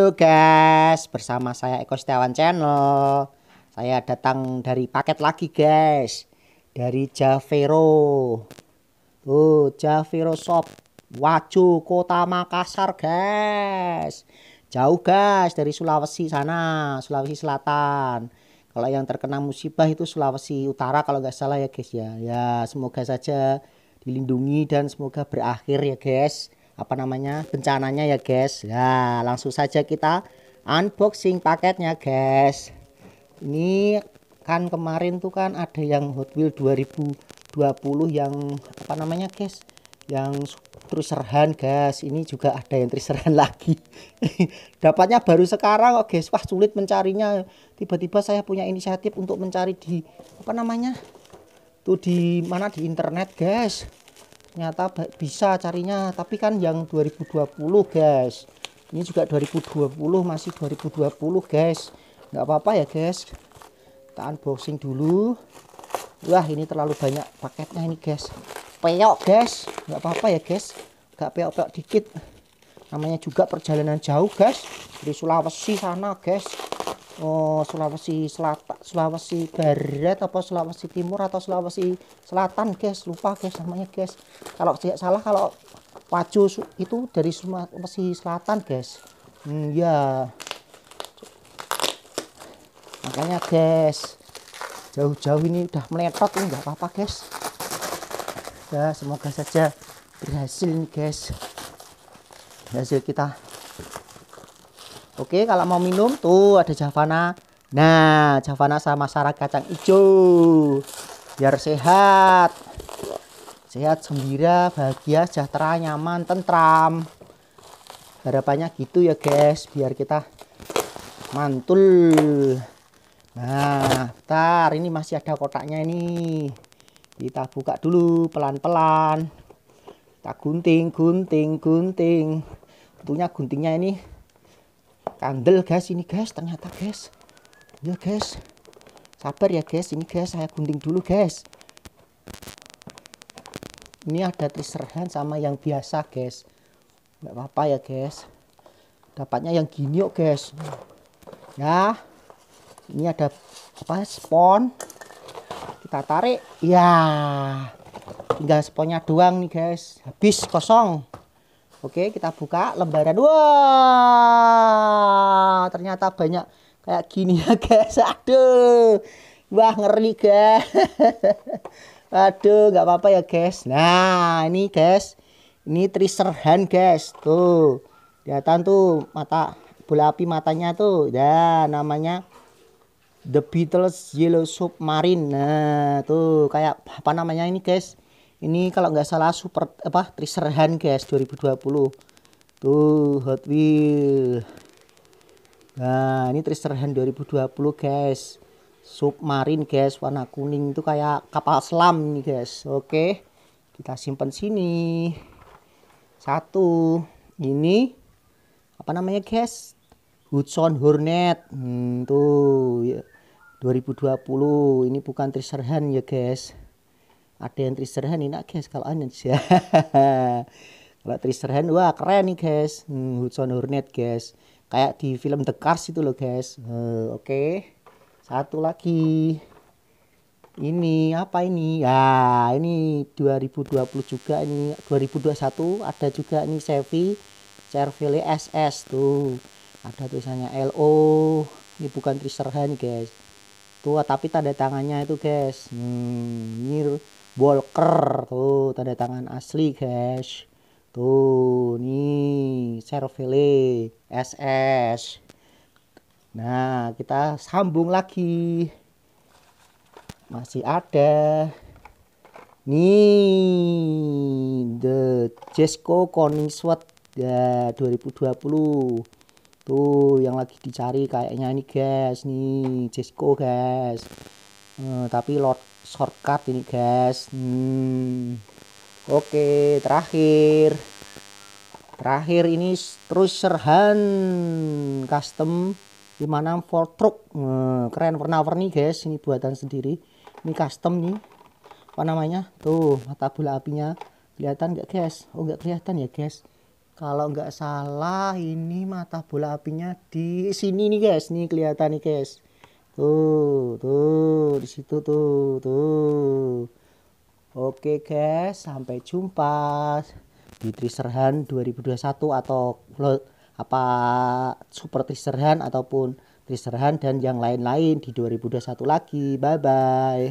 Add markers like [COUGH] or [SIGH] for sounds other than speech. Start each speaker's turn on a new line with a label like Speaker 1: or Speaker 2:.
Speaker 1: Halo guys, bersama saya Eko Setiawan Channel Saya datang dari paket lagi guys Dari Javero Tuh, Javero Shop Wajo, Kota Makassar guys Jauh guys, dari Sulawesi sana, Sulawesi Selatan Kalau yang terkena musibah itu Sulawesi Utara kalau nggak salah ya guys ya Ya, semoga saja dilindungi dan semoga berakhir ya guys apa namanya bencananya ya guys ya langsung saja kita unboxing paketnya guys ini kan kemarin tuh kan ada yang Hot Wheels 2020 yang apa namanya guys yang triserhan guys ini juga ada yang triserhan [LAUGHS] lagi dapatnya baru sekarang oh guys wah sulit mencarinya tiba-tiba saya punya inisiatif untuk mencari di apa namanya tuh di mana di internet guys ternyata bisa carinya tapi kan yang 2020 guys ini juga 2020 masih 2020 guys nggak apa-apa ya guys kita unboxing dulu wah ini terlalu banyak paketnya ini guys peok guys nggak apa-apa ya guys nggak peok-peok dikit namanya juga perjalanan jauh guys dari Sulawesi sana guys oh, Sulawesi Selatan Sulawesi Barat apa Sulawesi Timur atau Sulawesi Selatan guys lupa guys namanya guys kalau tidak salah kalau Wajo itu dari Sulawesi Selatan guys hmm, ya makanya guys jauh-jauh ini udah meletot ini nggak apa-apa guys ya semoga saja berhasil guys Hasil kita Oke, kalau mau minum tuh ada Javana. Nah, Javana sama sarah kacang hijau. Biar sehat. Sehat, gembira, bahagia, sejahtera, nyaman, tentram. Harapannya gitu ya, guys, biar kita mantul. Nah, bentar, ini masih ada kotaknya ini. Kita buka dulu pelan-pelan. Kita gunting, gunting, gunting. Tentunya guntingnya ini kandel guys ini guys ternyata guys ya guys sabar ya guys ini guys saya gunting dulu guys ini ada tracer sama yang biasa guys nggak apa-apa ya guys dapatnya yang gini yuk guys ya ini ada apa spon kita tarik ya tinggal sponnya doang nih guys habis kosong Oke, kita buka lembaran. Wah, ternyata banyak kayak gini ya, guys. Aduh. Wah, ngeri, guys. [LAUGHS] Aduh, nggak apa-apa ya, guys. Nah, ini, guys. Ini tracer hand, guys. Tuh. Kelihatan tuh mata bola api matanya tuh. Ya, namanya The Beatles Yellow Submarine. Nah, tuh kayak apa namanya ini, guys? ini kalau nggak salah super apa triserhan guys 2020 tuh Hot Wheel nah ini triserhan 2020 guys Submarine guys warna kuning itu kayak kapal selam nih guys oke kita simpan sini satu ini apa namanya guys Hudson Hornet hmm, tuh ya. 2020 ini bukan Triserhan ya guys ada yang Triserhan ini guys kalau anu [LAUGHS] sih ya kalau Triserhan wah keren nih guys hmm, Hudson Hornet guys kayak di film The Cars itu loh guys uh, oke okay. satu lagi ini apa ini ya ini 2020 juga ini 2021 ada juga ini Chevy Chevrolet SS tuh ada tulisannya LO ini bukan Triserhan guys tua tapi tanda tangannya itu guys hmm, ini Bolker tuh tanda tangan asli guys tuh nih Servile SS nah kita sambung lagi masih ada nih The Jesko Koningswet ya 2020 tuh yang lagi dicari kayaknya ini guys nih Jesko guys uh, tapi lot shortcut ini guys hmm. oke terakhir terakhir ini Trucer Hunt custom dimana for truck hmm, eh, keren pernah warni guys ini buatan sendiri ini custom nih apa namanya tuh mata bola apinya kelihatan nggak guys oh nggak kelihatan ya guys kalau nggak salah ini mata bola apinya di sini nih guys nih kelihatan nih guys tuh tuh di situ tuh tuh oke guys sampai jumpa di Triserhan 2021 atau apa Super Triserhan ataupun Triserhan dan yang lain-lain di 2021 lagi bye bye